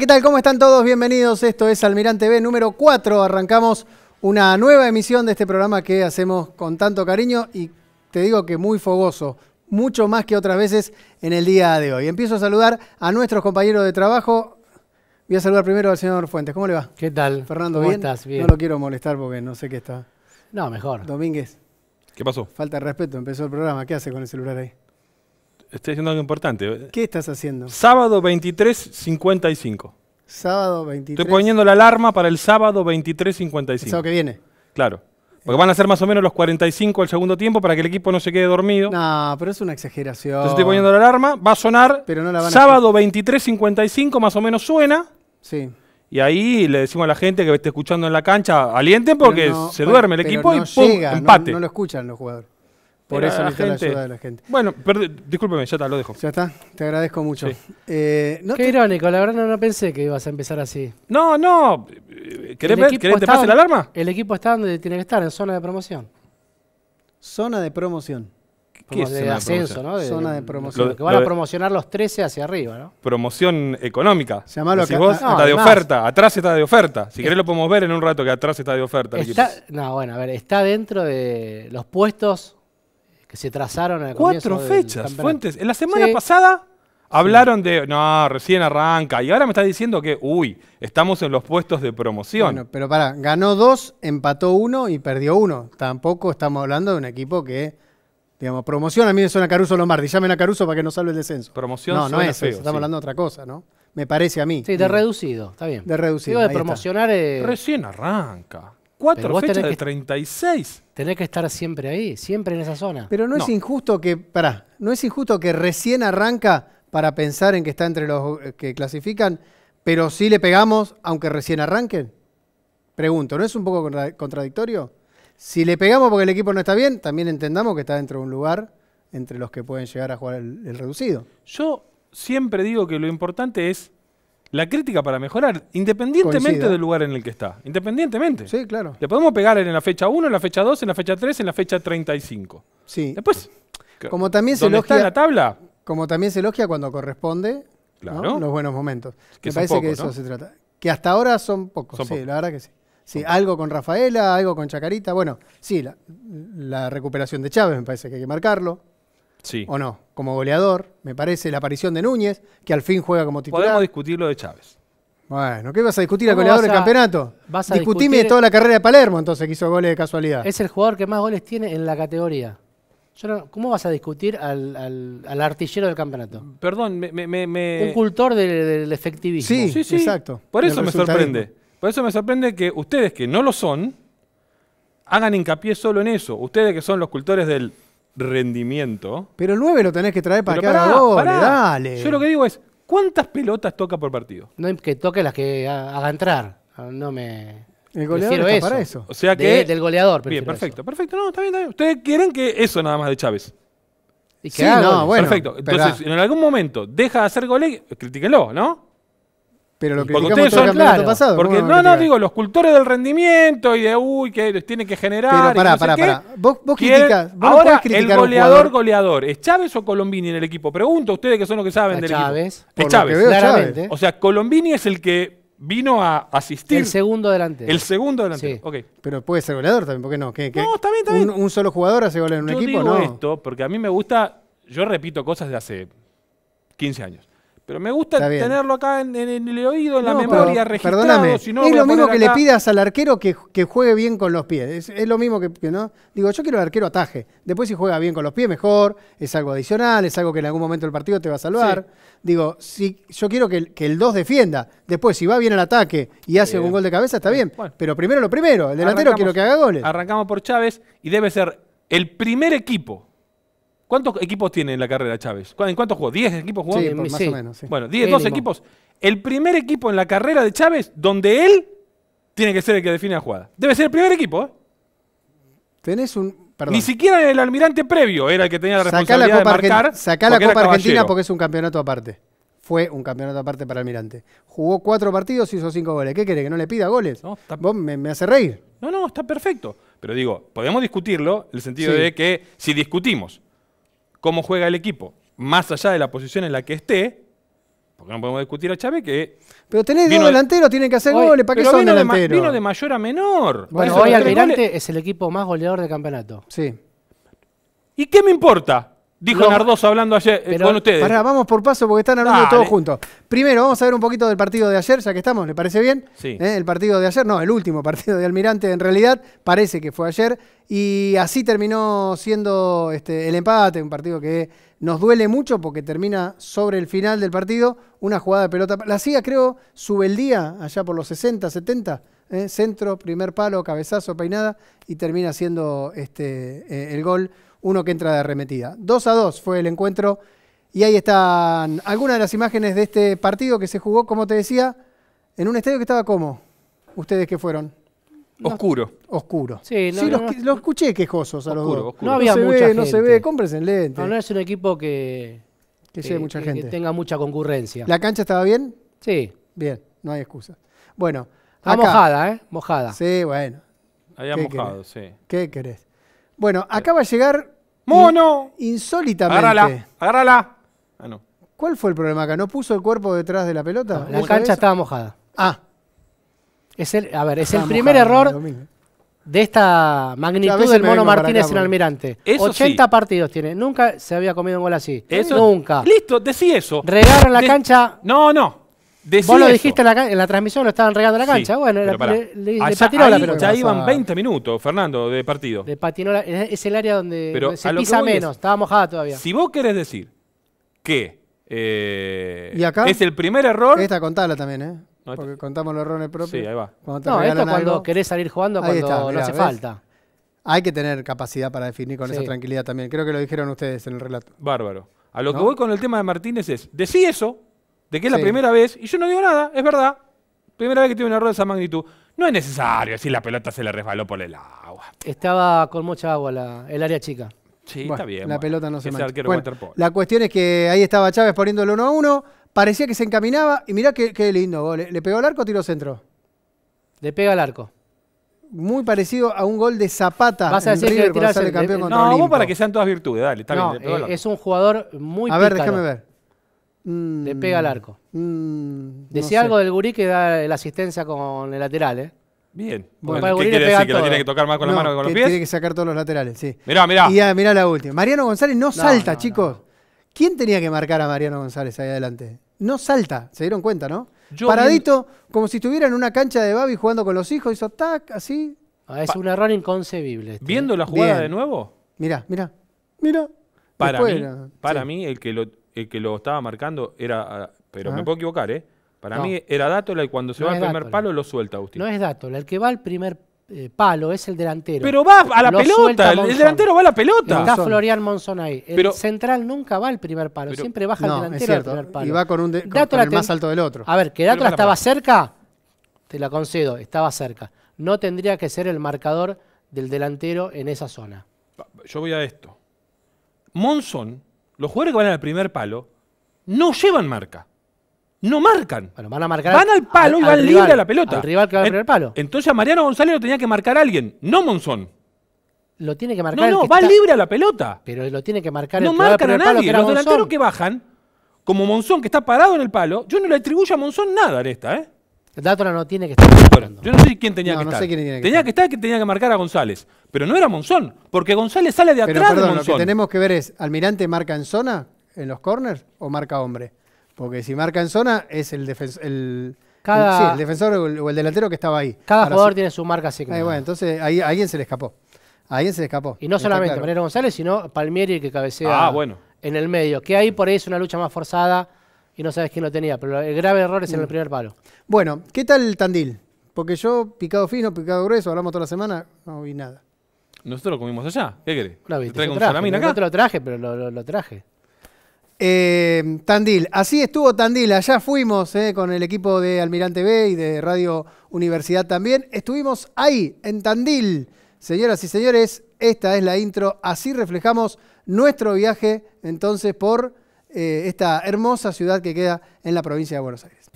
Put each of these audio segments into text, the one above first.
¿qué tal? ¿Cómo están todos? Bienvenidos. Esto es Almirante B número 4. Arrancamos una nueva emisión de este programa que hacemos con tanto cariño y te digo que muy fogoso, mucho más que otras veces en el día de hoy. Empiezo a saludar a nuestros compañeros de trabajo. Voy a saludar primero al señor Fuentes. ¿Cómo le va? ¿Qué tal? Fernando, ¿Cómo Estás? Bien. No lo quiero molestar porque no sé qué está. No, mejor. Domínguez. ¿Qué pasó? Falta de respeto, empezó el programa. ¿Qué hace con el celular ahí? estoy haciendo algo importante. ¿Qué estás haciendo? Sábado 23.55. Sábado 23. Estoy poniendo la alarma para el sábado 23.55. El sábado que viene. Claro. Porque van a ser más o menos los 45 al segundo tiempo para que el equipo no se quede dormido. No, pero es una exageración. Entonces estoy poniendo la alarma, va a sonar. Pero no la van sábado 23.55 más o menos suena. Sí. Y ahí le decimos a la gente que esté escuchando en la cancha, alienten porque se duerme el equipo y empate. no lo escuchan los jugadores. Por eso la ayuda de la gente. Bueno, discúlpeme, ya está, lo dejo. Ya está, te agradezco mucho. Eh, Qué irónico, la verdad no, pensé que ibas a empezar así. No, no. ¿Querés, te pase la alarma? El equipo está donde tiene que estar, en zona de promoción. Zona de promoción. ¿Qué es de ascenso, ¿no? zona de promoción. que van a promocionar los 13 hacia arriba, ¿no? Promoción económica. si vos, está de oferta, atrás está de oferta. Si querés lo podemos ver en un rato que atrás está de oferta. Está, no, bueno, a ver, está dentro de los puestos que se trazaron la Cuatro fechas, Fuentes. En la semana pasada hablaron de, no, recién arranca. Y ahora me está diciendo que, uy, estamos en los puestos de promoción. Bueno, pero para ganó dos, empató uno y perdió uno. Tampoco estamos hablando de un equipo que, digamos, promoción a mí me suena Caruso Lombardi. Llamen a Caruso para que nos salve el descenso. Promoción No, no es eso. Estamos hablando de otra cosa, ¿no? Me parece a mí. Sí, de mm. reducido, está bien. De reducido. Digo de promocionar. es... Eh, recién arranca cuatro Pero que- 36. Tenés que estar siempre ahí, siempre en esa zona. Pero no, es injusto que, no es injusto que recién arranca para pensar en que está entre los eh, que clasifican, pero sí le pegamos aunque recién arranquen. Pregunto, ¿no es un poco contradictorio? Si le pegamos porque el equipo no está bien, también entendamos que está dentro de un lugar entre los que pueden llegar a jugar el reducido. Yo siempre digo que lo importante es la crítica para mejorar, independientemente del lugar en el que está. Independientemente. Sí, claro. Le podemos pegar en la fecha 1, en la fecha 2, en la fecha 3, en la fecha 35. Sí. Después, como también se elogia, está la tabla? Como también se elogia cuando corresponde claro. los buenos momentos. Me parece que eso se trata. Que hasta ahora son pocos, sí, la verdad que sí. Sí, algo con Rafaela, algo con Chacarita. Bueno, sí, la, la recuperación de Chávez me parece que hay que marcarlo. ¿O no? Como goleador, me parece la aparición de Núñez, que al fin juega como titular. Podemos discutir lo de Chávez. Bueno, ¿qué vas a discutir al goleador del campeonato? Vas a Discutime toda la carrera de Palermo, entonces, que hizo goles de casualidad. Es el jugador que más goles tiene en la categoría. ¿Cómo vas a discutir al, artillero del campeonato? Perdón, me... Un cultor del efectivismo. Sí, sí, sí, exacto. Por eso me sorprende. Por eso me sorprende que ustedes que no lo son, hagan hincapié solo en eso. Ustedes que son los cultores del rendimiento. Pero el 9 lo tenés que traer para que dale. Yo lo que digo es, ¿cuántas pelotas toca por partido? No que toque las que haga entrar. Ah, no me. El goleador para eso. O sea que... del goleador. Bien, perfecto, perfecto. No, está bien, Ustedes quieren que eso nada más de Chávez. Sí, no, bueno. Perfecto. Entonces, en algún momento deja de hacer gole, critíquenlo, ¿no? Pero lo que ustedes son claro, pasado, porque no, no, digo, los cultores del rendimiento y de uy, que tiene que generar. Pero pará, pará, pará. Vos, vos criticás. Vos ahora, criticar el goleador, goleador, ¿es Chávez o Colombini en el equipo? Pregunto a ustedes que son los que saben del equipo. Es Chávez. Es Chávez. O sea, Colombini es el que vino a asistir. El segundo delante. El segundo delante. Sí. Okay. Pero puede ser goleador también, ¿por qué no? No, también, también. Un, solo jugador hace gol en un equipo, yo digo no. esto porque a mí me gusta. Yo repito cosas de hace 15 años. Pero me gusta tenerlo acá en, el oído, en la memoria registrado. Perdóname, es lo mismo que le pidas al arquero que, juegue bien con los pies. Es, lo mismo que, no. Digo, yo quiero el arquero ataje. Después si juega bien con los pies, mejor. Es algo adicional, es algo que en algún momento del partido te va a salvar. Digo, si, yo quiero que, el 2 defienda. Después, si va bien al ataque y hace un gol de cabeza, está bien. Pero primero lo primero, el delantero quiero que haga goles. Arrancamos por Chávez y debe ser el primer equipo ¿Cuántos equipos tiene en la carrera Chávez? ¿En cuántos jugó? ¿10 equipos jugó? Sí, más o menos. Bueno, 10, 12 equipos. El primer equipo en la carrera de Chávez donde él tiene que ser el que define la jugada. Debe ser el primer equipo, ¿eh? Tenés un. Perdón. Ni siquiera el almirante previo era el que tenía la responsabilidad de marcar. Sacá la Copa Argentina porque es un campeonato aparte. Fue un campeonato aparte para Almirante. Jugó cuatro partidos y hizo cinco goles. ¿Qué quiere ¿Que no le pida goles? Vos me, hace reír. No, no, está perfecto. Pero digo, podemos discutirlo en el sentido de que si discutimos cómo juega el equipo, más allá de la posición en la que esté, porque no podemos discutir a Chávez que. Pero tenés dos delanteros, tienen que hacer goles. ¿Para qué son vino De vino de mayor a menor. Bueno, hoy Almirante es el equipo más goleador del campeonato. Sí. ¿Y qué me importa? Dijo hablando ayer eh, con ustedes. Pará, vamos por paso porque están hablando todos juntos. Primero, vamos a ver un poquito del partido de ayer, ya que estamos, ¿le parece bien? Sí. Eh, el partido de ayer, no, el último partido de Almirante en realidad, parece que fue ayer. Y así terminó siendo este, el empate, un partido que nos duele mucho porque termina sobre el final del partido una jugada de pelota. La CIA, creo, sube el día allá por los 60, 70. Eh, centro, primer palo, cabezazo, peinada y termina siendo este, el gol uno que entra de arremetida. 2 a 2 fue el encuentro y ahí están algunas de las imágenes de este partido que se jugó, como te decía, en un estadio que estaba como, ustedes que fueron. Oscuro. Oscuro. Sí, lo escuché quejosos a los dos. Oscuro. No había se mucha ve, gente. No se ve, cómprense No, no es un equipo que, que, mucha gente. tenga mucha concurrencia. ¿La cancha estaba bien? Sí. Bien, no hay excusa. Bueno, Está mojada, ¿eh? Mojada. Sí, bueno. Había mojado, sí. ¿Qué querés? Bueno, acaba de llegar. ¡Mono! Insólitamente. Agárrala, agárrala. Ah, no. ¿Cuál fue el problema acá? ¿No puso el cuerpo detrás de la pelota? la cancha estaba mojada. Ah. Es el, a ver, es el primer error de esta magnitud del Mono Martínez en Almirante. 80 partidos tiene. Nunca se había comido un gol así. Eso, Nunca. Listo, decí eso. Regaron la cancha. No, no. Vos lo dijiste en la, transmisión, lo estaban regando la cancha. bueno, le, ahí, Ya iban 20 minutos, Fernando, de partido. De patinó es el área donde, se pisa menos, estaba mojada todavía. Si vos querés decir que eh, ¿Y acá? es el primer error. está, contala también, ¿eh? Porque contamos los errores propios. Sí, ahí va. cuando querés salir jugando cuando no hace falta. Hay que tener capacidad para definir con esa tranquilidad también. Creo que lo dijeron ustedes en el relato. Bárbaro. A lo que voy con el tema de Martínez es, decí eso, de que es la primera vez, y yo no digo nada, es verdad. Primera vez que tiene un error de esa magnitud. No es necesario decir la pelota se le resbaló por el agua. Estaba con mucha agua el área chica. Sí, está bien. La pelota no se mancha. Bueno, la cuestión es que ahí estaba Chávez poniendo el 1 a 1. Parecía que se encaminaba. Y mirá qué, lindo gol. ¿eh? ¿Le pegó el arco o tiró centro? Le pega el arco. Muy parecido a un gol de Zapata. Vas a decir que le campeón No, para que sean todas virtudes, dale, está bien. Eh, es un jugador muy A ver, déjame ver. Mm, le pega al arco. Mm, Decía algo del gurí que da la asistencia con el lateral, ¿eh? Bien. ¿Qué quiere decir? ¿Que tiene que tocar más con la mano que con los pies? Tiene que sacar todos los laterales, sí. Mirá, mirá. Y ya, ah, mirá la última. Mariano González no, salta, chicos. ¿Quién tenía que marcar a Mariano González ahí adelante? No salta, se dieron cuenta, ¿no? Paradito, como si estuviera en una cancha de Babi jugando con los hijos, hizo tac, así. Ah, es un error inconcebible. Este, ¿Viendo ¿eh? la jugada de nuevo? Mirá, mirá. Mirá. Para mí, el que lo el eh, que lo estaba marcando era. Ah, pero me ah. puedo equivocar, ¿eh? Para mí era dato y cuando se va al primer palo lo suelta Agustín. No es Dátola, el que va al primer eh, palo es el delantero. Pero va a la pelota, el, delantero va a la pelota. Está Florian Monzón ahí. El central nunca va al primer palo, siempre baja el delantero Y va con, un el más alto del otro. A ver, que Dátola estaba cerca, te la concedo, estaba cerca. No tendría que ser el marcador del delantero en esa zona. Yo voy a esto. Monzón los jugadores que van al primer palo no llevan marca. No marcan. van marcar. Van al palo y van libre a la pelota. Al rival que va al primer palo. Entonces a Mariano González lo tenía que marcar alguien, no Monzón. Lo tiene que marcar. No, no, va libre a la pelota. Pero lo tiene que marcar no No marcan a nadie. Los delanteros que bajan, como Monzón que está parado en el palo, yo no le atribuyo a Monzón nada en esta, ¿eh? Dátola no tiene que estar. yo no sé quién tenía que estar. tenía, que, estar. que tenía que marcar a González. Pero no era Monzón, porque González sale de atrás de Monzón. Lo que tenemos que ver es, ¿Almirante marca en zona, en los corners, o marca hombre? Porque si marca en zona, es el, defensor, el, defensor o el, delantero que estaba ahí. Cada jugador tiene su marca así. Eh, bueno, entonces ahí, alguien se le escapó. alguien se le escapó. Y no solamente a Manero González, sino Palmieri que cabecea ah, en el medio. Que ahí por ahí es una lucha más forzada y no sabes quién lo tenía, pero el grave error es en el mm. primer palo. Bueno, ¿qué tal Tandil? Porque yo, picado fino, picado grueso, hablamos toda la semana, no vi nada. Nosotros lo comimos allá, ¿qué querés? No, ¿Te traigo un acá? No te lo traje, pero lo, traje. Eh, Tandil, así estuvo Tandil, allá fuimos eh, con el equipo de Almirante B y de Radio Universidad también. Estuvimos ahí, en Tandil. Señoras y señores, esta es la intro, así reflejamos nuestro viaje entonces por eh, esta hermosa ciudad que queda en la provincia de Buenos Aires.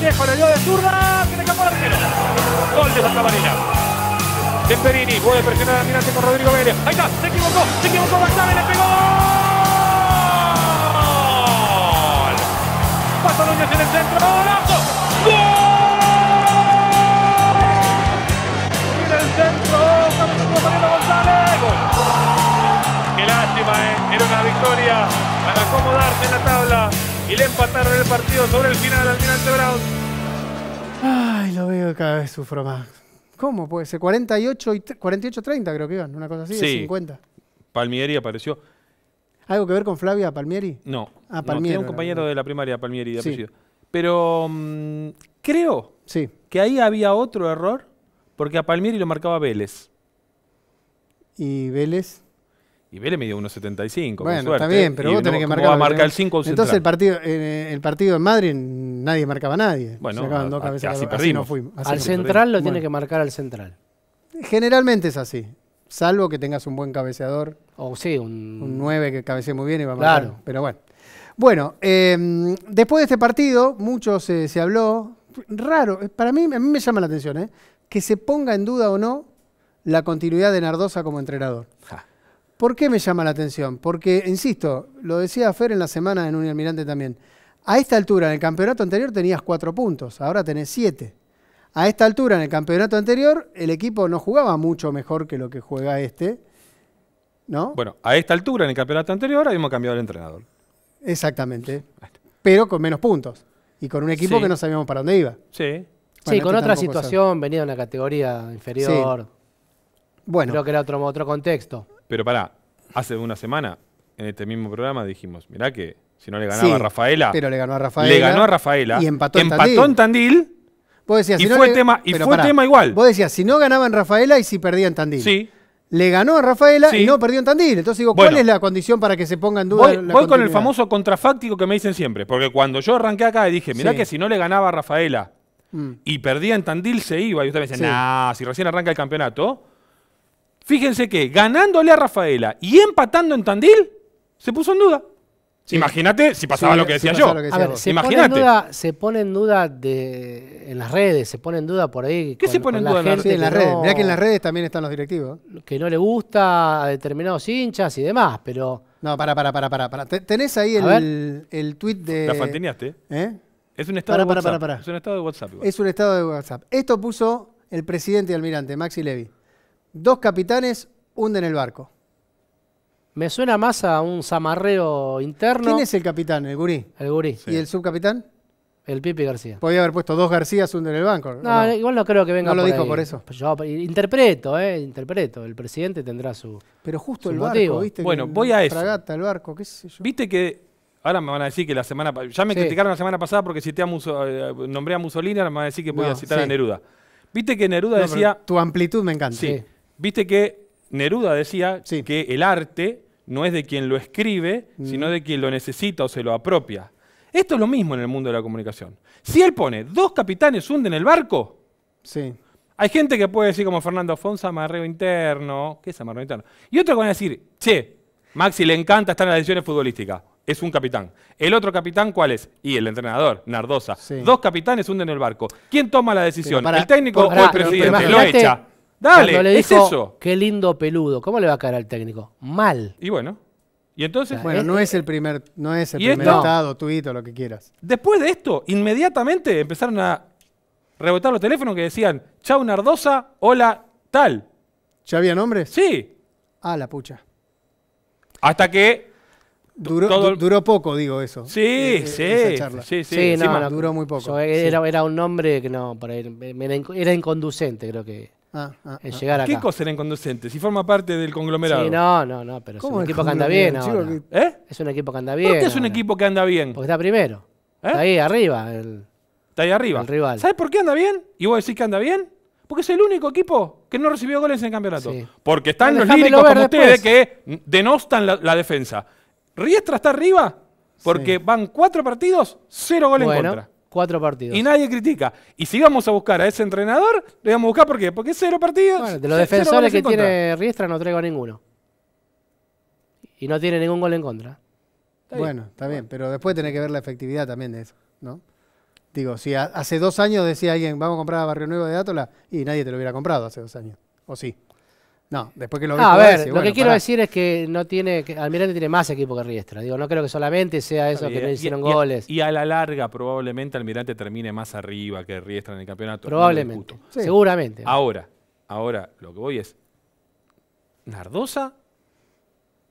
le dio de zurda, que le escapó al Gol de Santa Marina. Temperini puede presionar al mirante con Rodrigo Vélez. Ahí está, se equivocó, se equivocó Bactave, le pegó. ¡Gol! Paso Núñez en el centro, golazo. ¡Gol! En el centro, Mariano González. Gol. Qué lástima, ¿eh? Era una victoria para acomodarse en la tabla y le empataron el partido sobre el final al de Brown. Ay, lo veo cada vez sufro más. ¿Cómo puede ser? 48 y 30 creo que iban, una cosa así, de 50. Palmieri apareció. ¿Algo que ver con Flavia Palmieri? No. Ah, a Palmieri. un compañero de la primaria Palmieri de Pero mm, creo sí. que ahí había otro error porque a Palmieri lo marcaba Vélez. ¿Y Vélez? Y Vélez midió 1.75. Bueno, está bien, pero vos tenés que marcar. Va a marcar el 5 Entonces el partido, eh, el partido en Madrid nadie marcaba a nadie. Bueno, dos así, perdimos. al central lo tiene que marcar al central. Generalmente es así. Salvo que tengas un buen cabeceador. O sí, un... 9 que cabecee muy bien y va a marcar. Claro. Pero bueno. Bueno, em, después de este partido, mucho se, habló. Raro, eh, para mí, a mí me llama la atención, ¿eh? que se ponga en duda o no la continuidad de Nardosa como entrenador. Ja. ¿Por qué me llama la atención? Porque, insisto, lo decía Fer en la semana en un almirante también. A esta altura, en el campeonato anterior tenías cuatro puntos, ahora tenés siete. A esta altura, en el campeonato anterior, el equipo no jugaba mucho mejor que lo que juega este. ¿No? Bueno, a esta altura, en el campeonato anterior, habíamos cambiado el entrenador. Exactamente. Pero con menos puntos. Y con un equipo que no sabíamos para dónde iba. Sí. Este con otra situación, venido venía de una categoría inferior. Bueno. Creo que era otro, otro contexto. Pero pará, hace una semana, en este mismo programa, dijimos, mirá que si no le ganaba a Rafaela. Pero le ganó a Rafaela. Le ganó a Rafaela. Y empató, en Tandil. y fue, tema, igual. Vos decías, si no ganaba en Rafaela y si perdía en Tandil. Sí. Le ganó a Rafaela y no perdió en Tandil. Entonces digo, ¿cuál es la condición para que se ponga en duda? Voy, con el famoso contrafáctico que me dicen siempre. Porque cuando yo arranqué acá y dije, mirá que si no le ganaba a Rafaela mm. y perdía en Tandil, se iba. Y ustedes me dice, nah, si recién arranca el campeonato fíjense que ganándole a Rafaela y empatando en Tandil, se puso en duda. Imagínate si pasaba lo que decía yo. se Pone en duda, en las redes, se pone en duda por ahí. ¿Qué se pone en duda en las redes? Mirá que en las redes también están los directivos. Que no le gusta a determinados hinchas y demás, pero. No, para, para, para, para. para. ¿Tenés ahí el, el, tweet de. La fantineaste. ¿Eh? Es un estado de WhatsApp. es un estado de WhatsApp. Es un estado de WhatsApp. Esto puso el presidente y almirante, Maxi Levy. Dos capitanes hunden el barco. Me suena más a un zamarreo interno. ¿Quién es el capitán? El gurí. El gurí. ¿Y el subcapitán? El Pipi García. Podía haber puesto dos Garcías, hunden el banco. No, igual no creo que venga. No lo dijo por eso. Yo interpreto, eh, interpreto. El presidente tendrá su. Pero justo el motivo. ¿viste? Bueno, voy a eso. el barco, qué Viste que Ahora me van a decir que la semana ya me criticaron la semana pasada porque cité a eh, nombré a Mussolini, ahora me van a decir que voy citar a Neruda. Viste que Neruda decía tu amplitud me encanta. Sí. Viste que Neruda decía que el arte no es de quien lo escribe, mm. sino de quien lo necesita o se lo apropia. Esto es lo mismo en el mundo de la comunicación. Si él pone dos capitanes hunden el barco, sí. hay gente que puede decir como Fernando Afonso, amarreo interno, ¿qué es amarreo interno? Y otros van a decir, che, Maxi le encanta estar en las decisiones futbolísticas, es un capitán. ¿El otro capitán cuál es? Y el entrenador, Nardosa. Dos capitanes hunden el barco. ¿Quién toma la decisión? ¿El técnico o el presidente? Lo echa. Dale, le dijo, Qué lindo peludo. ¿Cómo le va a caer al técnico? Mal. Y bueno. Y entonces. Bueno, no es el primer, no es el primer estado, tuito, lo que quieras. Después de esto, inmediatamente empezaron a rebotar los teléfonos que decían, chau Nardosa, hola, tal. ¿Ya había nombre? Sí. Ah, la pucha. Hasta que Duró, poco, digo eso. Sí, eh, eh, sí, sí, sí, sí. duró muy poco. Era, era, un nombre que no, era inconducente, creo que. Ah, ah, ah, llegar ¿Qué cosa era inconducente? Si forma parte del conglomerado. Sí, no, no, no, pero es un equipo que anda bien ¿Eh? Es un equipo que anda bien. ¿Por qué es un equipo que anda bien? Porque está primero. ¿Eh? Está ahí arriba. El, está ahí arriba. El rival. ¿Sabes por qué anda bien? ¿Y vos decís que anda bien? Porque es el único equipo que no recibió goles en el campeonato. Porque están los líricos como ustedes que denostan la, defensa. Riestra está arriba porque van cuatro partidos, cero goles en contra. Cuatro partidos. Y nadie critica. Y si vamos a buscar a ese entrenador, le íbamos a buscar por qué. Porque cero partidos. Bueno, de los defensores que tiene Riestra no traigo ninguno. Y no tiene ningún gol en contra. bueno, está bien, pero después tiene que ver la efectividad también de eso, ¿no? Digo, si hace dos años decía alguien, vamos a comprar a Barrio Nuevo de Átola, y nadie te lo hubiera comprado hace dos años, ¿o sí? No, después que lo ah, A ver, lo que quiero decir es que no tiene, Almirante tiene más equipo que Riestra. Digo, no creo que solamente sea eso que no hicieron goles. Y a, la larga probablemente Almirante termine más arriba que Riestra en el campeonato. Probablemente, seguramente. Ahora, ahora lo que voy es Nardosa.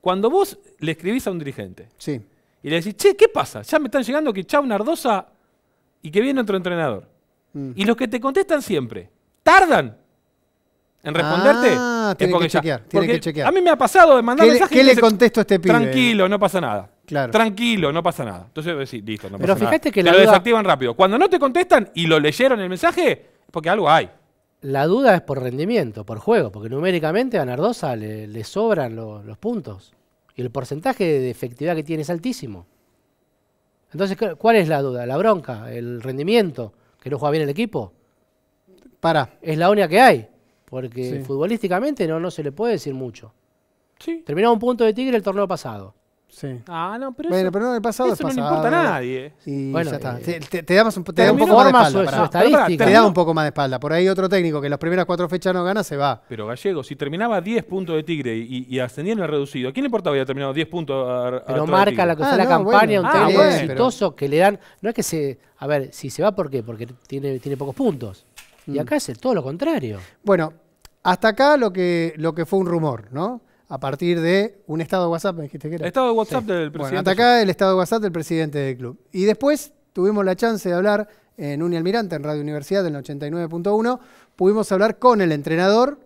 Cuando vos le escribís a un dirigente sí. y le decís, che, ¿qué pasa? Ya me están llegando que chau Nardosa y que viene otro entrenador. Mm. Y los que te contestan siempre, tardan en responderte. Ah, tiene que chequear, tiene que chequear. A mí me ha pasado de mandar ¿Qué, le- mensajes. qué le contesto a este pibe? Tranquilo, no pasa nada. Claro. Tranquilo, no pasa nada. Entonces listo, no Pero fíjate que lo desactivan rápido. Cuando no te contestan y lo leyeron el mensaje, es porque algo hay. La duda es por rendimiento, por juego, porque numéricamente a Nardosa le, sobran los puntos. Y el porcentaje de efectividad que tiene es altísimo. Entonces, ¿cuál es la duda? ¿La bronca? ¿El rendimiento? ¿Que no juega bien el equipo? Para, Es la única que hay. Porque futbolísticamente no, no se le puede decir mucho. Sí. Terminaba un punto de Tigre el torneo pasado. Sí. Ah, no, pero eso, no, el pasado no le importa a nadie. Sí, bueno, está. Eh, te, damos un, da un poco más de espalda. te da un poco más de espalda. Por ahí otro técnico que las primeras cuatro fechas no gana, se va. Pero Gallego, si terminaba 10 puntos de Tigre y, ascendiendo ascendía en el reducido, ¿a quién le importaba que haya terminado 10 puntos? A, pero marca ah, la, cosa, la campaña, un técnico ah, exitoso que le dan... No es que se... A ver, si se va, ¿por qué? Porque tiene, tiene pocos puntos. Y mm. acá es todo lo contrario. Bueno, hasta acá lo que, lo que fue un rumor, ¿no? A partir de un estado de WhatsApp, me dijiste que era. Estado de WhatsApp del presidente. Bueno, hasta acá el estado de WhatsApp del presidente del club. Y después tuvimos la chance de hablar en Almirante, en Radio Universidad, del 89.1. Pudimos hablar con el entrenador,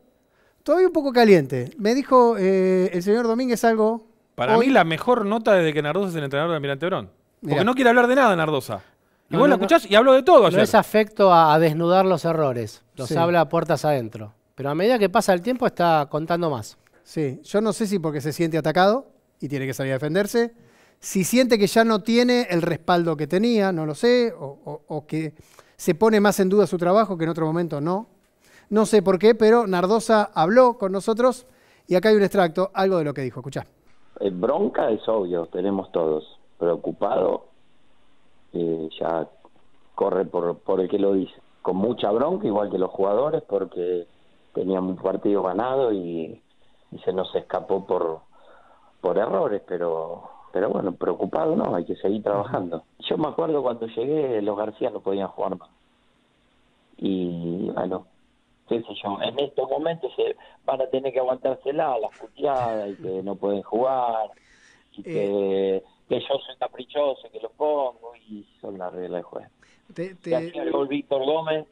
todavía un poco caliente. Me dijo eh, el señor Domínguez algo. Para mí, la mejor nota desde que Nardosa es el entrenador de Almirante Brón. Porque no quiere hablar de nada, Nardosa. Y vos lo escuchás y hablo de todo ayer. No es afecto a, desnudar los errores. Los habla a puertas adentro. Pero a medida que pasa el tiempo está contando más. Sí, yo no sé si porque se siente atacado y tiene que salir a defenderse, si siente que ya no tiene el respaldo que tenía, no lo sé, o, que se pone más en duda su trabajo que en otro momento no. No sé por qué, pero Nardosa habló con nosotros y acá hay un extracto, algo de lo que dijo. Escuchá. Eh, bronca es obvio, tenemos todos. Preocupado, eh, ya corre por, por el que lo dice. Con mucha bronca, igual que los jugadores, porque teníamos un partido ganado y, se nos escapó por, por errores, pero pero bueno, preocupado no, hay que seguir trabajando. Yo me acuerdo cuando llegué, los García no podían jugar más. Y bueno, qué sé yo, en estos momentos se van a tener que aguantársela, las puteadas, y que no pueden jugar, y que, eh. yo soy caprichoso, que los pongo, y son las reglas de juego. Te, te... Y Víctor Gómez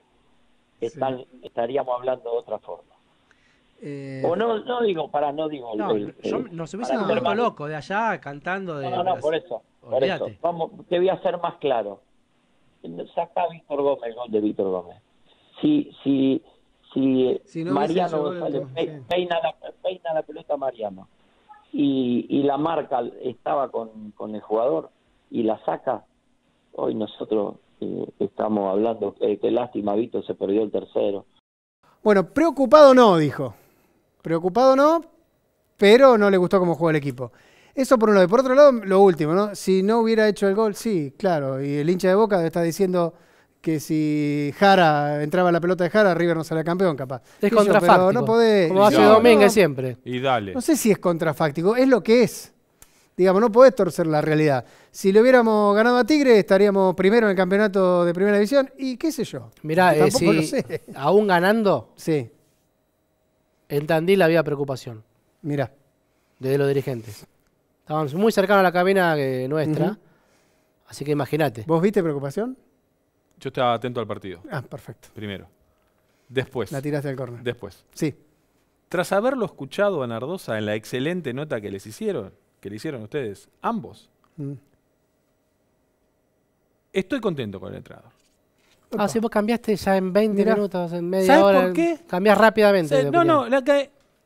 estaríamos hablando de otra forma. Eh, o no, no digo, para, no digo. No, se loco de allá cantando. De, no, no, por eso. Por eso. Vamos, te voy a hacer más claro. Saca Víctor Gómez el gol de Víctor Gómez. Si, si, si, Mariano peina, la, peina pelota Mariano y, y la marca estaba con, con el jugador y la saca, hoy nosotros eh, estamos hablando. de eh, qué lástima, Vito, se perdió el tercero. Bueno, preocupado no, dijo. Preocupado no, pero no le gustó cómo jugó el equipo. Eso por un lado. Por otro lado, lo último, ¿no? Si no hubiera hecho el gol, sí, claro. Y el hincha de Boca está diciendo que si Jara entraba la pelota de Jara, River no sería campeón, capaz. Es contrafáctico. no podés, como hace Domingo siempre. Y dale. No sé si es contrafáctico, es lo que es. Digamos, no podés torcer la realidad. Si le hubiéramos ganado a Tigre, estaríamos primero en el campeonato de primera división y qué sé yo. Mirá, eh, aún ganando, Sí, en Tandil había preocupación mirá. desde los dirigentes. Estábamos muy cercanos a la cabina nuestra, así que imagínate. ¿Vos viste preocupación? Yo estaba atento al partido, Ah, perfecto. primero. Después, La tiraste al córner. después. Sí. Tras haberlo escuchado a Nardosa en la excelente nota que les hicieron, que le hicieron ustedes, ambos, mm. Estoy contento con el entrado. Ah, si vos cambiaste ya en 20 minutos, en media ¿Sabes hora. por qué? Cambiás rápidamente. no, no,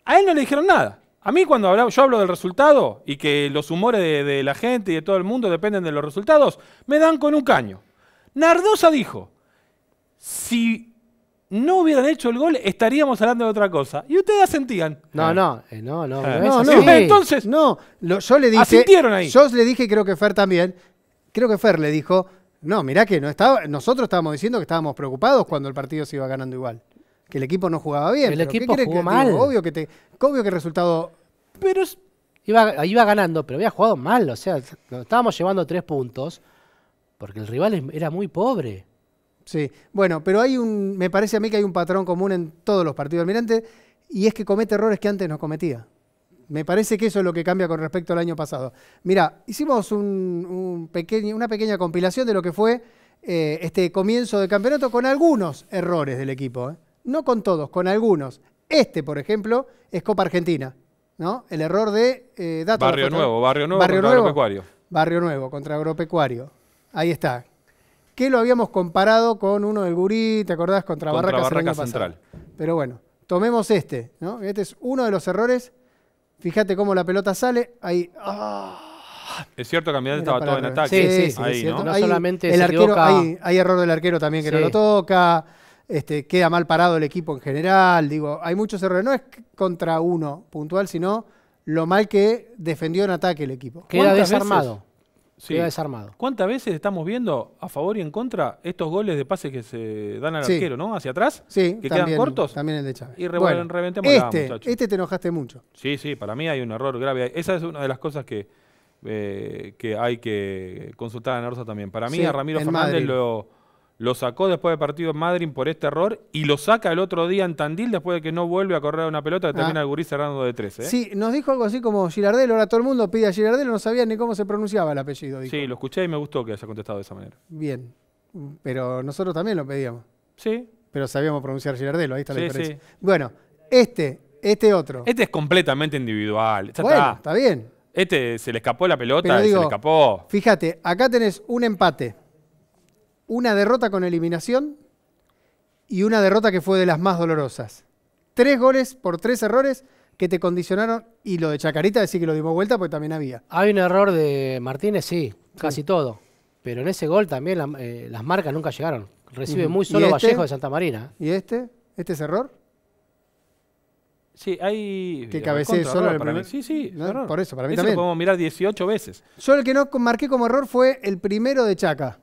a él no le dijeron nada. A mí cuando yo hablo del resultado y que los humores de, la gente y de todo el mundo dependen de los resultados, me dan con un caño. Nardosa dijo, si no hubieran hecho el gol estaríamos hablando de otra cosa. Y ustedes asentían. No, eh. Eh, no, no, eh. no. No, Entonces- no, yo le dije. Asintieron ahí. Yo le dije, creo que Fer también. Creo que Fer le dijo. No, mirá que no estaba, nosotros estábamos diciendo que estábamos preocupados cuando el partido se iba ganando igual. Que el equipo no jugaba bien. El equipo jugó mal. obvio, que te, obvio que el resultado... Pero iba, iba ganando, pero había jugado mal. O sea, estábamos llevando tres puntos porque el rival era muy pobre. Sí, bueno, pero hay un, me parece a mí que hay un patrón común en todos los partidos del Almirante y es que comete errores que antes no cometía. Me parece que eso es lo que cambia con respecto al año pasado. Mira, hicimos un, pequeño, una pequeña compilación de lo que fue eh, este comienzo de campeonato con algunos errores del equipo. ¿eh? No con todos, con algunos. Este, por ejemplo, es Copa Argentina. ¿no? El error de eh, Barrio Nuevo, Barrio Nuevo contra Nuevo, Agropecuario. Barrio Nuevo contra Agropecuario. Ahí está. Que lo habíamos comparado con uno del Gurí, ¿te acordás? Contra, Barra Barracas, Central. Pero bueno, tomemos este. ¿no? Este es uno de los errores Fíjate cómo la pelota sale. Ahí. Ah. Es cierto que estaba todo en ataque. Sí, sí, sí ahí, ¿no? no solamente el arquero, hay, error del arquero también que no lo toca. Este, queda mal parado el equipo en general. Digo, hay muchos errores. No es contra uno puntual, sino lo mal que defendió en ataque el equipo. Queda desarmado desarmado. ¿Cuántas veces estamos viendo a favor y en contra estos goles de pases que se dan al arquero, ¿no? Hacia atrás, sí, que quedan cortos. También el de Chávez. Y reventemos este, la, Este te enojaste mucho. Sí, sí, para mí hay un error grave. Esa es una de las cosas que, eh, que hay que consultar a Narosa también. Para mí, a Ramiro Fernández lo lo sacó después del partido en Madrid por este error y lo saca el otro día en Tandil después de que no vuelve a correr una pelota que termina ah. el gurí cerrando de 13. ¿eh? Sí, nos dijo algo así como Girardelo, ahora todo el mundo pide a Girardelo, no sabía ni cómo se pronunciaba el apellido. Sí, lo escuché y me gustó que haya contestado de esa manera. Bien, pero nosotros también lo pedíamos. Sí. Pero sabíamos pronunciar Girardelo, ahí está la diferencia. Bueno, este, este otro. Este es completamente individual. está. bien. Este se le escapó la pelota, se le escapó. Fíjate, acá tenés un empate una derrota con eliminación y una derrota que fue de las más dolorosas. Tres goles por tres errores que te condicionaron y lo de Chacarita decir que lo dimos vuelta porque también había. Hay un error de Martínez, sí, casi todo. Pero en ese gol también eh, las marcas nunca llegaron. Recibe muy solo este? Vallejo de Santa Marina. ¿Y este? ¿Este es error? Sí, hay. Que cabecee solo Sí, sí, Por eso, para mí también. Lo podemos mirar 18 veces. Yo el que no marqué como error fue el primero de Chaca.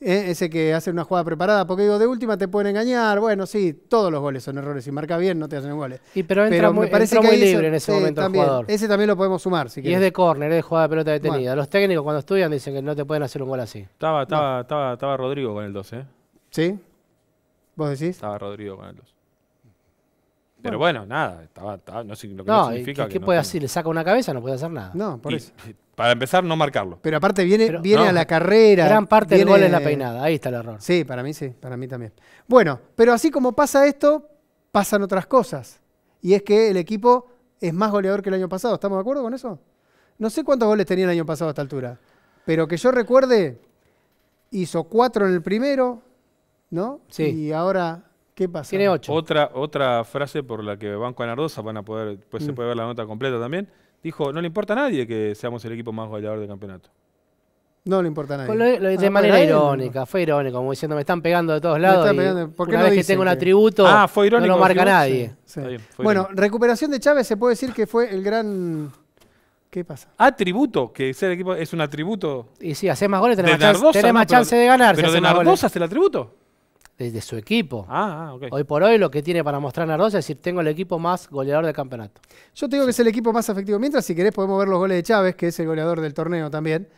¿eh? ese que hace una jugada preparada, porque digo, de última te pueden engañar, bueno, sí, todos los goles son errores, si marca bien no te hacen goles. pero me parece muy libre en ese momento el jugador. Ese también lo podemos sumar, si Y es de córner, es de jugada de pelota detenida. Los técnicos cuando estudian dicen que no te pueden hacer un gol así. Estaba, Rodrigo con el 2, ¿eh? ¿Sí? ¿Vos decís? Estaba Rodrigo con el 2. Pero bueno, nada, estaba, no, sé, lo que no significa ¿qué, que... puede hacer? ¿Le saca una cabeza? No puede hacer nada. No, por eso. Eh, para empezar, no marcarlo. Pero aparte viene, viene a la carrera. Gran parte viene... del gol en la peinada, ahí está el error. Sí, para mí sí, para mí también. Bueno, pero así como pasa esto, pasan otras cosas. Y es que el equipo es más goleador que el año pasado, ¿estamos de acuerdo con eso? No sé cuántos goles tenía el año pasado a esta altura, pero que yo recuerde, hizo cuatro en el primero, ¿no? Sí. Y ahora, ¿qué pasa? Tiene ocho. Otra, otra frase por la que Banco van a poder, pues se mm. puede ver la nota completa también dijo, no le importa a nadie que seamos el equipo más goleador del campeonato. No le importa a nadie. Lo, de ah, manera irónica, fue irónico, como diciendo, me están pegando de todos lados. Pegando, una vez que tengo un atributo, ah, no lo marca nadie. bueno, recuperación de Chávez se puede decir que fue el gran... ¿Qué pasa? Atributo, que ser equipo es un atributo. Y sí hacer más goles, tenés, más, chance, más, chance, de ganar. Pero de Nardosa es el atributo desde su equipo. Ah, ah, hoy por hoy lo que tiene para mostrar Nardosa es decir, tengo el equipo más goleador del campeonato. Yo tengo que es el equipo más efectivo. Mientras, si querés, podemos ver los goles de Chávez, que es el goleador del torneo también.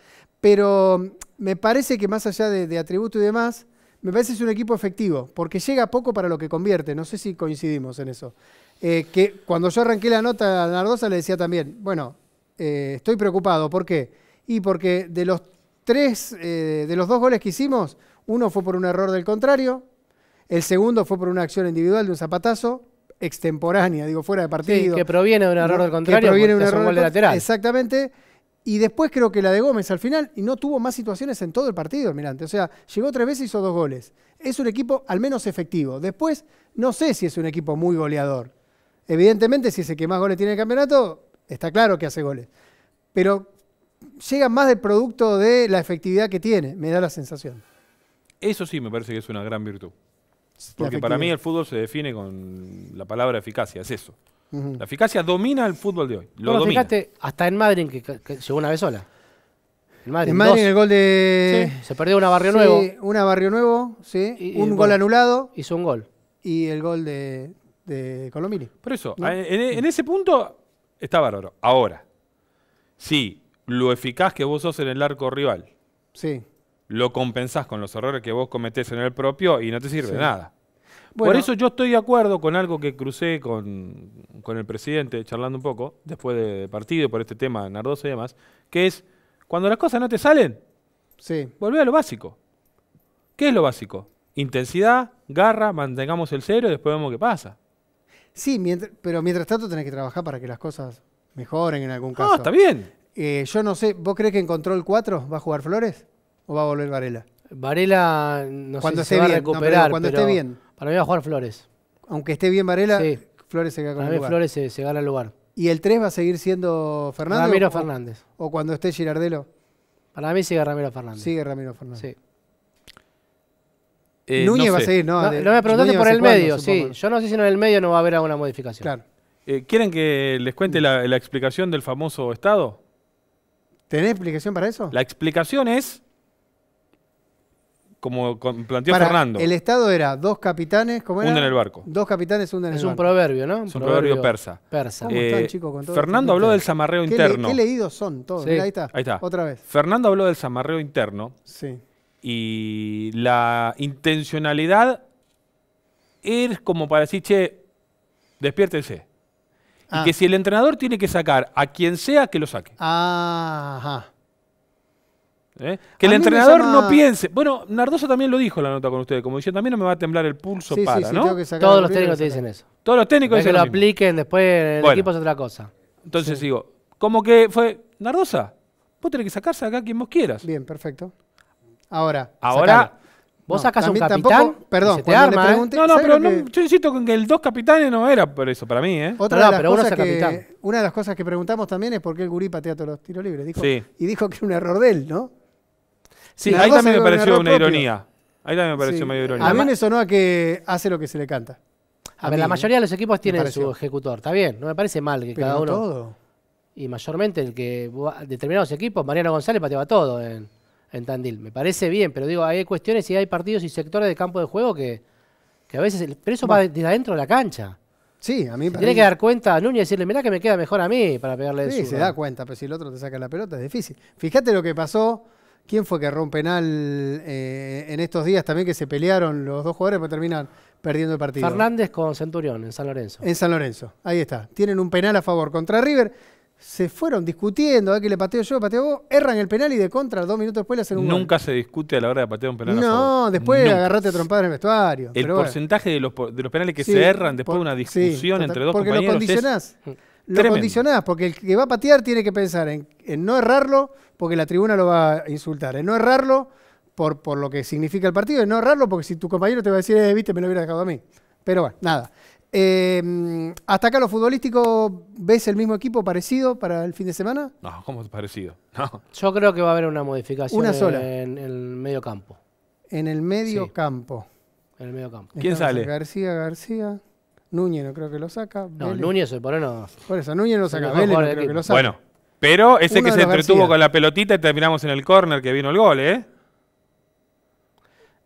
Pero mm, me parece que más allá de, atributo y demás, me parece que es un equipo efectivo, porque llega poco para lo que convierte. No sé si coincidimos en eso. Eh, que cuando yo arranqué la nota a Nardosa le decía también, bueno, eh, estoy preocupado. ¿Por qué? Y porque de los tres, eh, de los dos goles que hicimos, uno fue por un error del contrario, el segundo fue por una acción individual de un zapatazo extemporánea, digo, fuera de partido. Sí, que proviene de un error del contrario. Que proviene de un error gol lateral. Exactamente. Y después creo que la de Gómez al final, y no tuvo más situaciones en todo el partido, Mirante. O sea, llegó tres veces y hizo dos goles. Es un equipo al menos efectivo. Después, no sé si es un equipo muy goleador. Evidentemente, si es el que más goles tiene el campeonato, está claro que hace goles. Pero llega más del producto de la efectividad que tiene, me da la sensación. Eso sí me parece que es una gran virtud. Porque para mí el fútbol se define con la palabra eficacia, es eso. La eficacia domina el fútbol de hoy. Lo dominaste hasta en Madrid, que, llegó una vez sola. En Madrid, el gol de. Se perdió una Barrio Nuevo. Una Barrio Nuevo, sí. un gol anulado. Hizo un gol. Y el gol de, de Por eso, en, ese punto está bárbaro. Ahora, sí, lo eficaz que vos sos en el arco rival. Sí lo compensás con los errores que vos cometés en el propio y no te sirve nada. Por eso yo estoy de acuerdo con algo que crucé con, el presidente, charlando un poco, después de partido, por este tema, Nardoso y demás, que es, cuando las cosas no te salen, sí. volvé a lo básico. ¿Qué es lo básico? Intensidad, garra, mantengamos el cero y después vemos qué pasa. Sí, pero mientras tanto tenés que trabajar para que las cosas mejoren en algún caso. Ah, está bien. Eh, yo no sé, ¿vos crees que en Control 4 va a jugar Flores? o va a volver Varela? Varela no sé si va a recuperar. cuando esté bien. Para mí va a jugar Flores. Aunque esté bien Varela, Flores se gana para el mí Flores se, gana el lugar. ¿Y el 3 va a seguir siendo Fernández? Ramiro Fernández. ¿O cuando esté Girardelo? Para mí sigue Ramiro Fernández. Sigue Ramiro Fernández. Sí. Eh, Núñez va a seguir, ¿no? No, me preguntaste por el medio, sí. Yo no sé si en el medio no va a haber alguna modificación. Claro. Eh, ¿Quieren que les cuente la, la explicación del famoso Estado? ¿Tenés explicación para eso? La explicación es como planteó Fernando. El Estado era dos capitanes, ¿cómo era? en el barco. Dos capitanes, uno el barco. Es un proverbio, ¿no? Es un proverbio, persa. persa. Eh, Fernando habló del samarreo interno. ¿Qué leídos son todos? ahí está. Otra vez. Fernando habló del samarreo interno. Sí. Y la intencionalidad es como para decir, che, despiértese. Y ah. que si el entrenador tiene que sacar a quien sea, que lo saque. Ajá. ¿eh? Que el entrenador no piense. Bueno, Nardosa también lo dijo la nota con ustedes, como diciendo, también no me va a temblar el pulso para, ¿no? Todos los técnicos dicen eso. Todos los técnicos dicen que lo, apliquen, después el equipo es otra cosa. Entonces digo, como que fue, Nardosa, vos tenés que sacarse acá quien vos quieras. Bien, perfecto. Ahora, ahora Vos sacas un capitán. perdón, te ¿eh? No, no, pero yo insisto con que el dos capitanes no era por eso, para mí, ¿eh? Otra no, Una de las cosas que preguntamos también es por qué el gurí patea todos los tiros libres. Dijo, Y dijo que era un error de él, ¿no? Sí, ahí también me pareció una ironía. Ahí también me pareció medio ironía. A mí me sonó a que hace lo que se le canta. A, ver, la mayoría de los equipos tienen su ejecutor, está bien, no me parece mal que cada uno. Y mayormente el que determinados equipos, Mariano González pateaba todo en, Tandil. Me parece bien, pero digo, hay cuestiones y hay partidos y sectores de campo de juego que, a veces. Pero eso va desde adentro de la cancha. Sí, a mí. parece... tiene que dar cuenta a Núñez y decirle, mirá que me queda mejor a mí para pegarle eso. Sí, se da cuenta, pero si el otro te saca la pelota es difícil. Fíjate lo que pasó ¿Quién fue que erró un penal eh, en estos días también que se pelearon los dos jugadores para terminar perdiendo el partido? Fernández con Centurión en San Lorenzo. En San Lorenzo, ahí está. Tienen un penal a favor contra River. Se fueron discutiendo, a ver que le pateo yo, pateo vos, erran el penal y de contra dos minutos después le hacen un Nunca se discute a la hora de patear un penal. No, después agarrate a en el vestuario. El porcentaje de, los, penales que se erran después de una discusión entre dos porque compañeros. Porque lo condicionás lo porque el que va a patear tiene que pensar en, no errarlo porque la tribuna lo va a insultar, en no errarlo por, por lo que significa el partido, en no errarlo porque si tu compañero te va a decir, eh, viste, me lo hubiera dejado a mí. Pero bueno, nada. Em, ¿Hasta acá los futbolístico ves el mismo equipo parecido para el fin de semana? No, ¿cómo es parecido? No. Yo creo que va a haber una modificación una sola. En, el medio campo. En el medio campo. En el medio campo. ¿Quién sale? García, García. Núñez no creo que lo saca. No, Núñez Núñez por no. Por eso, Núñez lo saca, Vélez no creo que lo saca. Bueno, pero ese que se entretuvo con la pelotita y terminamos en el córner que vino el gol, ¿eh?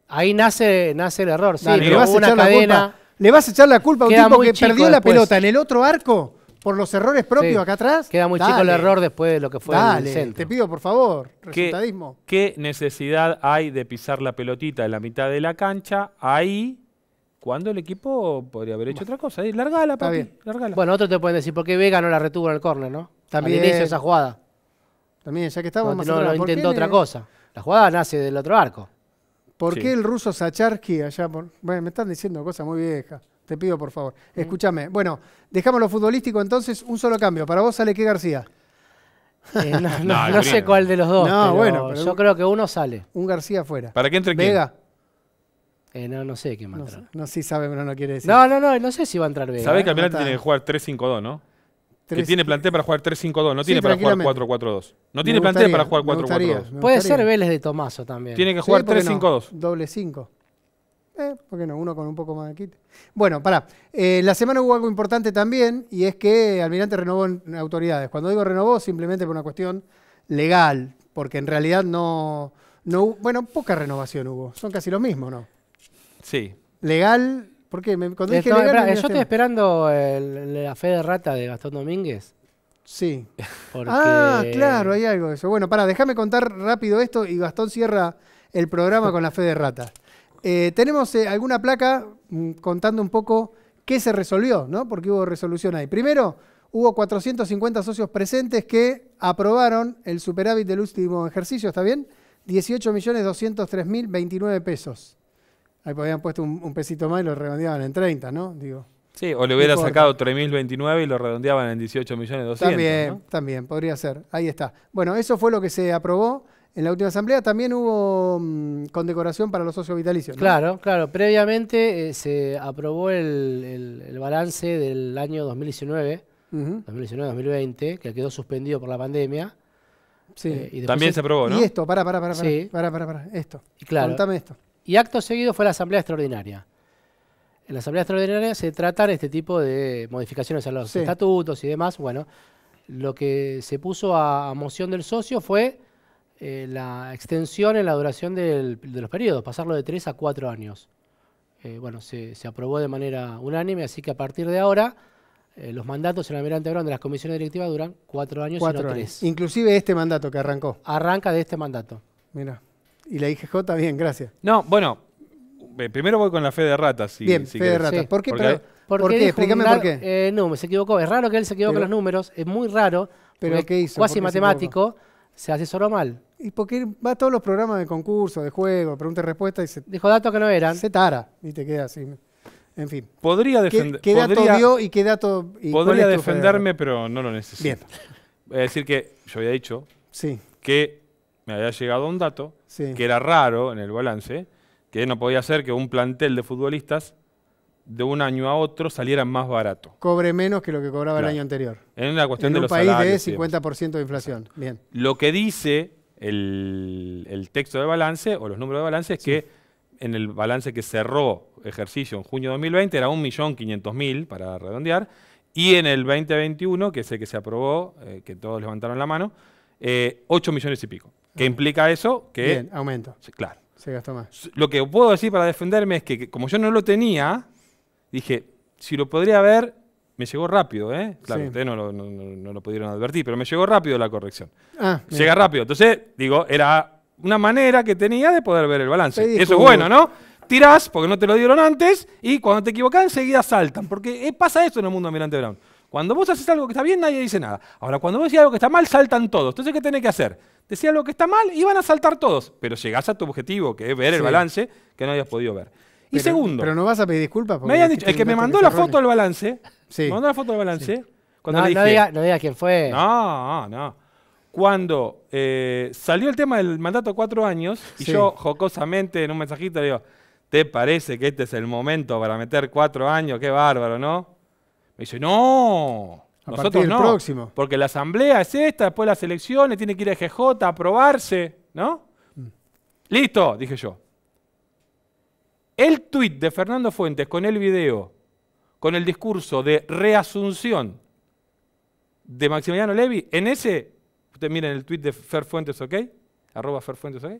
Ahí nace, nace el error, sí, Le vas a echar la culpa a un tipo que perdió la pelota en el otro arco por los errores propios acá atrás. Queda muy chico el error después de lo que fue el centro. Te pido, por favor, resultadismo. ¿Qué necesidad hay de pisar la pelotita en la mitad de la cancha ahí cuando el equipo podría haber hecho otra cosa. largala, papi, Bueno, otros te pueden decir por qué Vega no la retuvo en el córner, ¿no? También hizo esa jugada. También, ya que estamos... No, no, no intentó otra cosa. La jugada nace del otro arco. ¿Por qué el ruso Sacharsky allá? Por... Bueno, me están diciendo cosas muy viejas. Te pido, por favor. Escúchame. Bueno, dejamos lo futbolístico entonces. Un solo cambio. Para vos sale qué García. Eh, no, sé cuál de los dos. No, bueno. yo creo que uno sale. Un García fuera. ¿Para qué entre Vega. Eh, no, no sé quién va a No, entrar. sé. no sabe, pero no quiere decir. No, no, no, no sé si va a entrar Vega. Sabés ¿eh? que Almirante tiene que jugar 3-5-2, ¿no? Que tiene plantel para jugar 3-5-2, no tiene para jugar 4-4-2. No tiene plantel para jugar 4-4-2. Puede ser Vélez de Tomaso también. Tiene que jugar 3-5-2. Doble 5. Eh, ¿Por qué no? Uno con un poco más de kit. Bueno, pará. Eh, la semana hubo algo importante también y es que Almirante renovó en autoridades. Cuando digo renovó, simplemente por una cuestión legal, porque en realidad no. hubo, bueno, poca renovación hubo. Son casi los mismos, ¿no? Sí. Legal, ¿Por qué? cuando dije legal, yo estoy esperando la fe de rata de Gastón Domínguez. Sí. Ah, claro, hay algo de eso. Bueno, para, déjame contar rápido esto y Gastón cierra el programa con la fe de rata. Eh, tenemos eh, alguna placa mm, contando un poco qué se resolvió, ¿no? Porque hubo resolución ahí. Primero, hubo 450 socios presentes que aprobaron el superávit del último ejercicio, ¿está bien? 18.203.029 pesos. Ahí habían puesto un, pesito más y lo redondeaban en 30, ¿no? Digo. Sí, o le hubiera sacado 3.029 y lo redondeaban en 18 millones También, también, podría ser. Ahí está. Bueno, eso fue lo que se aprobó en la última asamblea. También hubo mm, condecoración para los socios vitalicios. Claro, claro. Previamente eh, se aprobó el, balance del año 2019, 2019-2020, que quedó suspendido por la pandemia. Sí. Eh, también se, aprobó, ¿no? Y esto, para para para para sí. para para Esto. Y Contame esto. Y acto seguido fue la Asamblea Extraordinaria. En la Asamblea Extraordinaria se tratan este tipo de modificaciones a los estatutos y demás. Bueno, lo que se puso a, moción del socio fue eh, la extensión en la duración de los periodos, pasarlo de tres a cuatro años. Eh, bueno, se, aprobó de manera unánime, así que a partir de ahora eh, los mandatos en Almirante Brown de las comisiones directivas duran cuatro años cuatro y tres. Inclusive este mandato que arrancó. Arranca de este mandato. Mira. Y le dije, J, bien, gracias. No, bueno, eh, primero voy con la fe de ratas. bien, fe de ratas. Sí. ¿Por qué? Porque, ¿Por qué? Explícame por qué. no eh, no, se equivocó. Es raro que él se equivoque con los números. Es muy raro. ¿Pero qué hizo? Casi matemático. Se, asesoró mal. Y porque va a todos los programas de concurso, de juego, pregunta y respuesta y se... Dijo datos que no eran. Se tara y te queda así. En fin. Podría defender... ¿Qué, dato dio y qué dato... podría defenderme, pero no lo necesito. Bien. Voy a decir que yo había dicho sí. que me había llegado un dato que era raro en el balance, que no podía ser que un plantel de futbolistas de un año a otro saliera más barato. Cobre menos que lo que cobraba el año anterior. En la cuestión en un país de 50% de inflación. Bien. Lo que dice el, texto de balance o los números de balance es que en el balance que cerró ejercicio en junio de 2020 era 1.500.000 para redondear y en el 2021, que es el que se aprobó, eh, que todos levantaron la mano, 8 eh, millones y pico. ¿Qué implica eso? Que, Bien, aumento. claro. Se gastó más. Lo que puedo decir para defenderme es que, como yo no lo tenía, dije, si lo podría ver, me llegó rápido, ¿eh? Claro, ustedes no lo, pudieron advertir, pero me llegó rápido la corrección. Ah, Llega rápido. Entonces, digo, era una manera que tenía de poder ver el balance. eso es bueno, ¿no? Tirás, porque no te lo dieron antes, y cuando te equivocás enseguida saltan. Porque eh, pasa eso en el mundo de Mirante Brown. Cuando vos haces algo que está bien, nadie dice nada. Ahora, cuando vos decís algo que está mal, saltan todos. Entonces, ¿qué tenés que hacer? Decía lo que está mal iban a saltar todos, pero llegás a tu objetivo, que es ver el balance que no habías podido ver. Y segundo. Pero no vas a pedir disculpas. Porque me habían dicho, el que me mandó la foto del balance, sí. me mandó la foto del balance, no, le no, quién fue. No, no. Cuando eh, salió el tema del mandato de cuatro años, y yo jocosamente en un mensajito le digo, ¿te parece que este es el momento para meter cuatro años? Qué bárbaro, ¿no? Me dice, no. Nosotros no, porque la asamblea es esta, después las elecciones, tiene que ir a GJ a aprobarse, ¿no? Mm. Listo, dije yo. El tuit de Fernando Fuentes con el video, con el discurso de reasunción de Maximiliano Levy, en ese, ustedes miren el tuit de Fer Fuentes, ¿ok? Arroba Fer Fuentes, ¿ok?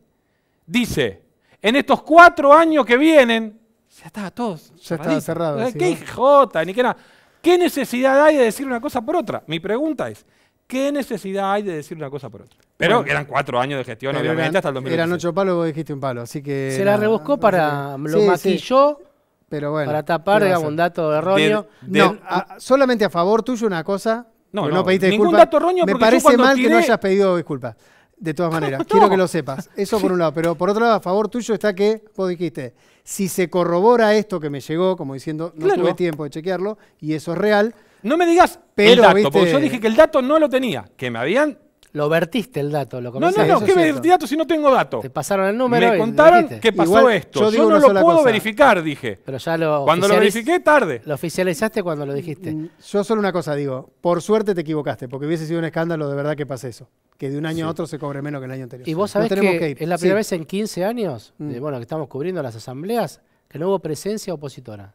Dice, en estos cuatro años que vienen, ya está todos Ya estaba cerrado. ¿Qué sí, J, ni qué nada. ¿Qué necesidad hay de decir una cosa por otra? Mi pregunta es, ¿qué necesidad hay de decir una cosa por otra? Pero eran cuatro años de gestión, obviamente, hasta el 2016. Eran ocho palos, vos dijiste un palo, así que... Se la rebuscó para... lo más maquilló... Pero bueno, para tapar, digamos, un dato erróneo. De, no, solamente a favor tuyo una cosa, no, no, no, pediste ningún dato erróneo Me parece mal que no hayas pedido disculpas. De todas maneras, quiero que lo sepas. Eso por un lado. Pero por otro lado, a favor tuyo está que vos dijiste, si se corrobora esto que me llegó, como diciendo, no tuve tiempo de chequearlo, y eso es real. No me digas pero, yo dije que el dato no lo tenía, que me habían lo vertiste el dato, lo No, no, no, ¿qué vertí dato si no tengo dato? Te pasaron el número. Me contaron que pasó esto. Yo, no lo puedo verificar, dije. Pero ya lo. Cuando lo verifiqué, tarde. Lo oficializaste cuando lo dijiste. Mm, yo solo una cosa digo. Por suerte te equivocaste, porque hubiese sido un escándalo de verdad que pase eso. Que de un año a otro se cobre menos que el año anterior. Y vos sabés que, es la primera vez en 15 años, mm. eh, bueno, que estamos cubriendo las asambleas, que no hubo presencia opositora.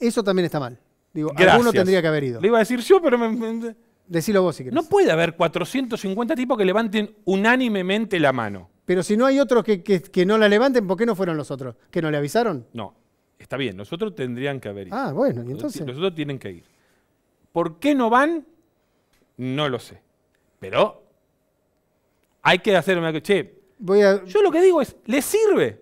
Eso también está mal. Digo, alguno tendría que haber ido. Le iba a decir yo, pero me, Decilo vos si querés. No puede haber 450 tipos que levanten unánimemente la mano. Pero si no hay otros que, no la levanten, ¿por qué no fueron los otros? ¿Que no le avisaron? No, está bien, nosotros tendrían que haber ido. Ah, bueno, ¿y entonces? Nosotros tienen que ir. ¿Por qué no van? No lo sé. Pero hay que hacer una... Che, Voy a... yo lo que digo es, ¿le sirve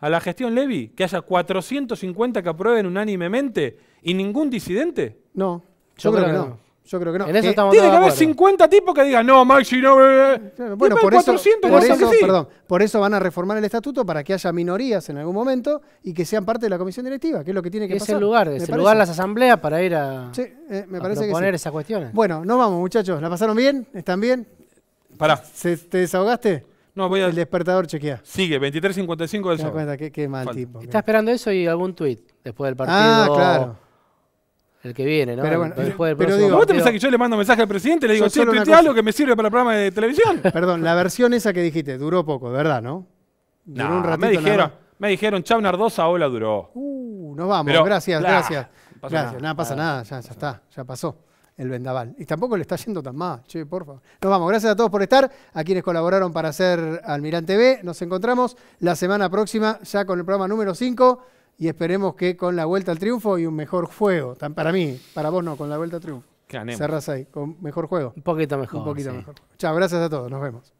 a la gestión Levy que haya 450 que aprueben unánimemente y ningún disidente? No, yo, creo, que no. Yo creo que no. Eh, tiene que haber 50 tipos que digan, no, Maxi, no. Bebé. Bueno, por eso, por, eso, por eso van a reformar el estatuto para que haya minorías en algún momento y que sean parte de la comisión directiva, que es lo que tiene que pasar. Es el lugar, es el lugar las asambleas para ir a, sí, eh, me parece que esas cuestiones. Bueno, nos vamos, muchachos. ¿La pasaron bien? ¿Están bien? Pará. ¿Te desahogaste? No, voy a... El despertador chequea. Sigue, 23.55 del sol. Qué, mal tipo. Está esperando eso y algún tuit después del ah, partido. Ah, claro. El que viene, ¿no? Pero bueno, Después te que yo le mando mensaje al presidente y le digo, sí, tuitea algo que me sirve para el programa de televisión? Perdón, la versión esa que dijiste duró poco, ¿verdad, no? Duró un ratito. Me dijeron, me dijeron, chau Nardosa, hola duró. Uh, nos vamos, gracias, gracias. gracias, nada, pasa nada, ya, ya está, ya pasó el vendaval. Y tampoco le está yendo tan mal, che, por favor. Nos vamos, gracias a todos por estar, a quienes colaboraron para hacer Almirante B. Nos encontramos la semana próxima ya con el programa número 5 y esperemos que con la vuelta al triunfo y un mejor juego, para mí, para vos no, con la vuelta al triunfo. Cerras ahí, con mejor juego. Un poquito mejor. Un poquito mejor. Chao, gracias a todos, nos vemos.